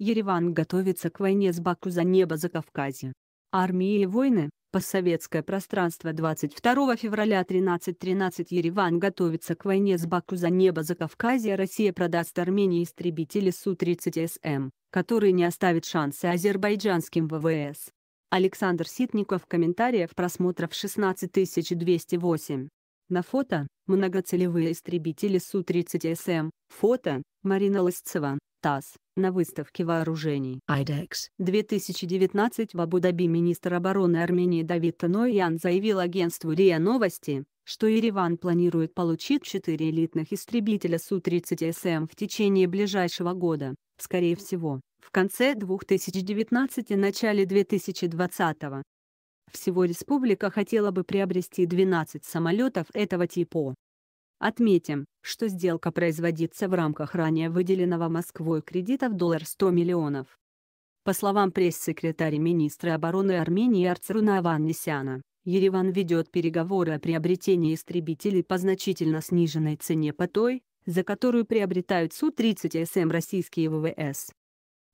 Ереван готовится к войне с Баку за небо за Кавказе. Армии и войны, постсоветское пространство 22 февраля 13.13 Ереван готовится к войне с Баку за небо за Кавказе. Россия продаст Армении истребители Су-30СМ, которые не оставят шанса азербайджанским ВВС. Александр Ситников комментариев просмотров 16208. На фото – многоцелевые истребители Су-30СМ, фото – Марина Лысцева, ТАСС на выставке вооружений IDEX 2019 в Абу-Даби министр обороны Армении Давид Таноян заявил агентству РИА Новости, что Ереван планирует получить 4 элитных истребителя Су-30 СМ в течение ближайшего года, скорее всего, в конце 2019 и начале 2020. Всего республика хотела бы приобрести 12 самолетов этого типа. Отметим, что сделка производится в рамках ранее выделенного Москвой кредита в доллар 100 миллионов. По словам пресс-секретаря министра обороны Армении Арцруна Аванесяна, Ереван ведет переговоры о приобретении истребителей по значительно сниженной цене по той, за которую приобретают Су-30 СМ эм российские ВВС.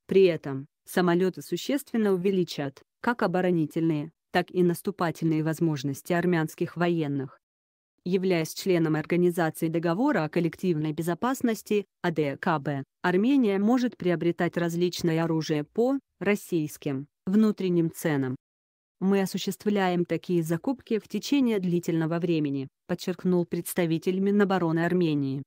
При этом, самолеты существенно увеличат, как оборонительные, так и наступательные возможности армянских военных являясь членом Организации договора о коллективной безопасности АДКБ, Армения может приобретать различное оружие по российским внутренним ценам. Мы осуществляем такие закупки в течение длительного времени, подчеркнул представитель Минобороны Армении.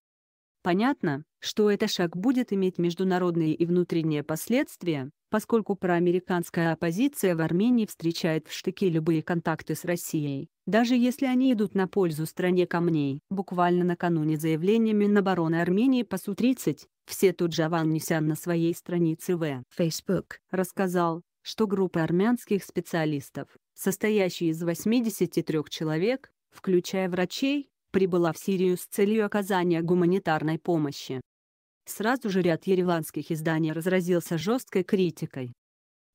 Понятно, что этот шаг будет иметь международные и внутренние последствия, поскольку проамериканская оппозиция в Армении встречает в штыке любые контакты с Россией, даже если они идут на пользу стране камней. Буквально накануне заявления Минобороны Армении по Су-30, все тут Джаван Нисян на своей странице в Facebook рассказал, что группа армянских специалистов, состоящая из 83 человек, включая врачей, прибыла в Сирию с целью оказания гуманитарной помощи. Сразу же ряд ереванских изданий разразился жесткой критикой.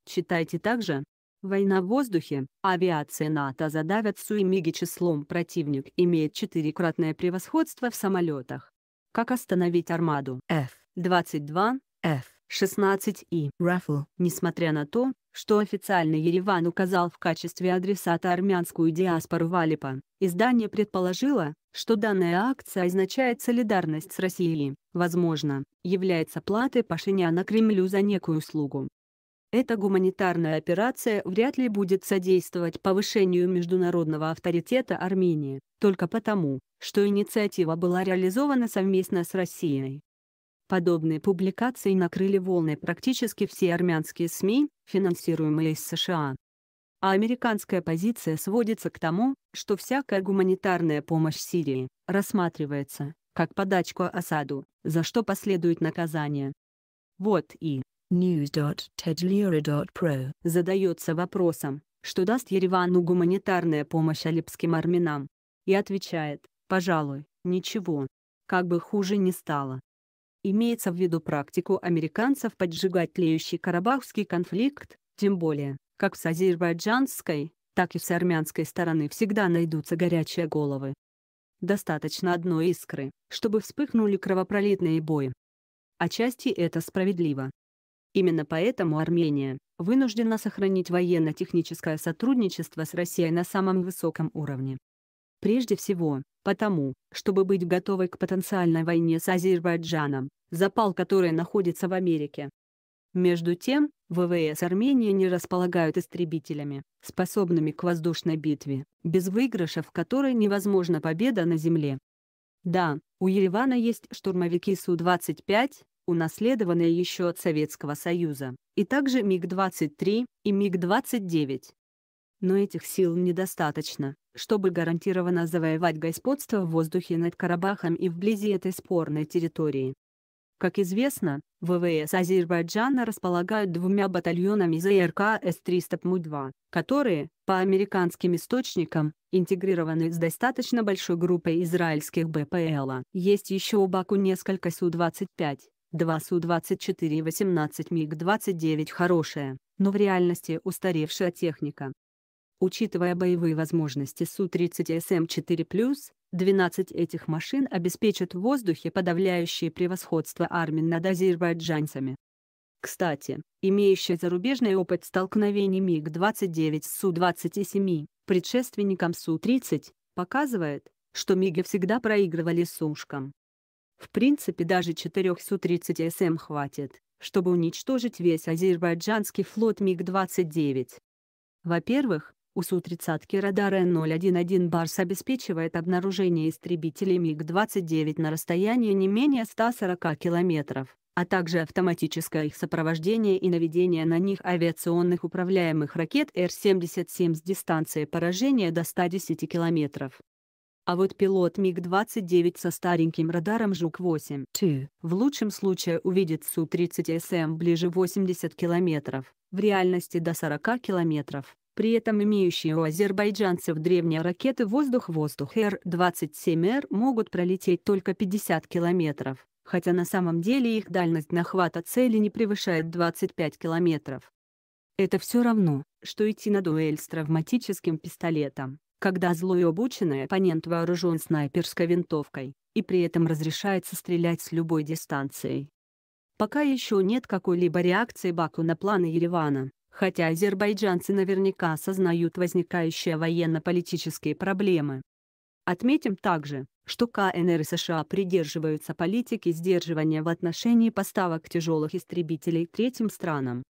Читайте также Война в воздухе, авиация НАТО задавят Суэмиги числом противник имеет четырекратное превосходство в самолетах. Как остановить армаду F-22, F 16И Рафл. Несмотря на то, что официально Ереван указал в качестве адресата армянскую диаспору Валипа, издание предположило, что данная акция означает солидарность с Россией, возможно, является платой Пашиняна Кремлю за некую услугу. Эта гуманитарная операция вряд ли будет содействовать повышению международного авторитета Армении, только потому, что инициатива была реализована совместно с Россией. Подобные публикации накрыли волны практически все армянские СМИ, финансируемые из США. А американская позиция сводится к тому, что всякая гуманитарная помощь Сирии рассматривается как подачку осаду, за что последует наказание. Вот и news.tedlura.pro задается вопросом, что даст Еревану гуманитарная помощь алипским армянам. И отвечает, пожалуй, ничего. Как бы хуже не стало. Имеется в виду практику американцев поджигать тлеющий карабахский конфликт, тем более, как с азербайджанской, так и с армянской стороны всегда найдутся горячие головы. Достаточно одной искры, чтобы вспыхнули кровопролитные бои. Отчасти это справедливо. Именно поэтому Армения вынуждена сохранить военно-техническое сотрудничество с Россией на самом высоком уровне. Прежде всего, потому, чтобы быть готовой к потенциальной войне с Азербайджаном, запал которой находится в Америке. Между тем, ВВС Армении не располагают истребителями, способными к воздушной битве, без выигрыша в которой невозможна победа на земле. Да, у Еревана есть штурмовики Су-25, унаследованные еще от Советского Союза, и также МиГ-23 и МиГ-29. Но этих сил недостаточно, чтобы гарантированно завоевать господство в воздухе над Карабахом и вблизи этой спорной территории. Как известно, ВВС Азербайджана располагают двумя батальонами ЗРК С-300 ПМУ-2, которые, по американским источникам, интегрированы с достаточно большой группой израильских БПЛа. Есть еще у Баку несколько Су-25, 2 Су-24 и 18 МиГ-29 хорошая, но в реальности устаревшая техника. Учитывая боевые возможности Су-30 СМ-4+, 12 этих машин обеспечат в воздухе подавляющее превосходство армии над азербайджанцами. Кстати, имеющий зарубежный опыт столкновений МиГ-29 с Су-27, предшественником Су-30, показывает, что МиГи всегда проигрывали сушкам. В принципе даже 4 Су-30 СМ хватит, чтобы уничтожить весь азербайджанский флот МиГ-29. Во-первых, у Су-30 радара Н-011 «Барс» обеспечивает обнаружение истребителей МиГ-29 на расстоянии не менее 140 километров, а также автоматическое их сопровождение и наведение на них авиационных управляемых ракет Р-77 с дистанции поражения до 110 километров. А вот пилот МиГ-29 со стареньким радаром Жук-8 в лучшем случае увидит Су-30СМ ближе 80 километров, в реальности до 40 километров. При этом имеющие у азербайджанцев древние ракеты «Воздух-воздух» Р-27Р могут пролететь только 50 километров, хотя на самом деле их дальность нахвата цели не превышает 25 километров. Это все равно, что идти на дуэль с травматическим пистолетом, когда злой обученный оппонент вооружен снайперской винтовкой, и при этом разрешается стрелять с любой дистанцией. Пока еще нет какой-либо реакции Баку на планы Еревана, хотя азербайджанцы наверняка осознают возникающие военно-политические проблемы. Отметим также, что КНР и США придерживаются политики сдерживания в отношении поставок тяжелых истребителей третьим странам.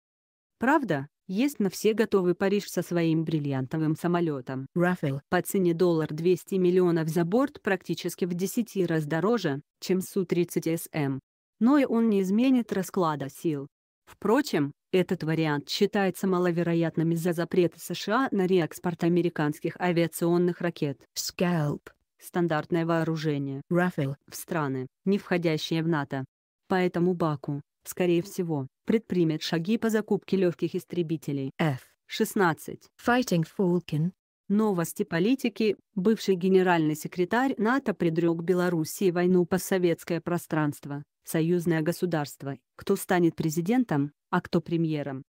Правда, есть на все готовый Париж со своим бриллиантовым самолетом. Рафаэл по цене доллар 200 миллионов за борт практически в 10 раз дороже, чем Су-30СМ. Но и он не изменит расклада сил. Впрочем, этот вариант считается маловероятным из-за запрета США на реэкспорт американских авиационных ракет. Scalp – стандартное вооружение. Рафел – в страны, не входящие в НАТО. Поэтому Баку, скорее всего, предпримет шаги по закупке легких истребителей. F-16. Fighting Falcon Новости политики. Бывший генеральный секретарь НАТО предрек Белоруссии войну по советское пространство союзное государство, кто станет президентом, а кто премьером.